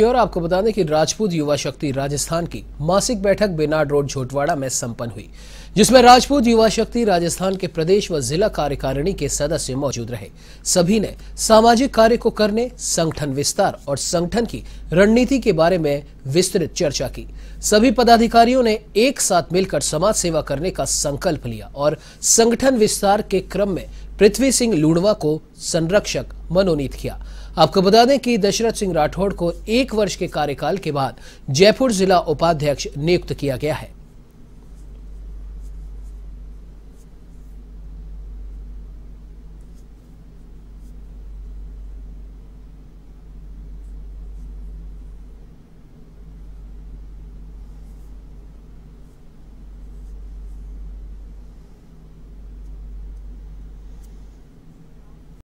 की और आपको बता दें कि राजपूत युवा शक्ति राजस्थान की मासिक बैठक बेनाड रोड झोटवाड़ा में संपन्न हुई जिसमें राजपूत युवा शक्ति राजस्थान के प्रदेश व जिला कार्यकारिणी के सदस्य मौजूद रहे सभी ने सामाजिक कार्य को करने संगठन विस्तार और संगठन की रणनीति के बारे में विस्तृत चर्चा की सभी पदाधिकारियों ने एक साथ मिलकर समाज सेवा करने का संकल्प लिया और संगठन विस्तार के क्रम में पृथ्वी सिंह लूणवा को संरक्षक मनोनीत किया आपको बता दें कि दशरथ सिंह राठौड़ को एक वर्ष के कार्यकाल के बाद जयपुर जिला उपाध्यक्ष नियुक्त किया गया है